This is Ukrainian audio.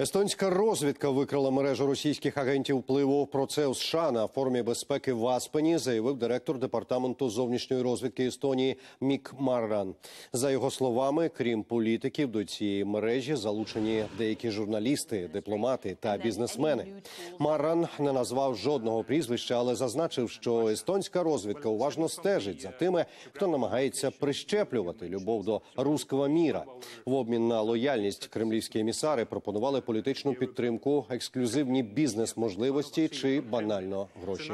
Естонська розвідка викрила мережу російських агентів впливу. Про це у США на формі безпеки в Аспені заявив директор департаменту зовнішньої розвідки Естонії Мік Марран. За його словами, крім політиків, до цієї мережі залучені деякі журналісти, дипломати та бізнесмени. Марран не назвав жодного прізвища, але зазначив, що естонська розвідка уважно стежить за тими, хто намагається прищеплювати любов до руского міра. В обмін на лояльність кремлівські емісари пропонували політичну підтримку, ексклюзивні бізнес можливості чи банально гроші.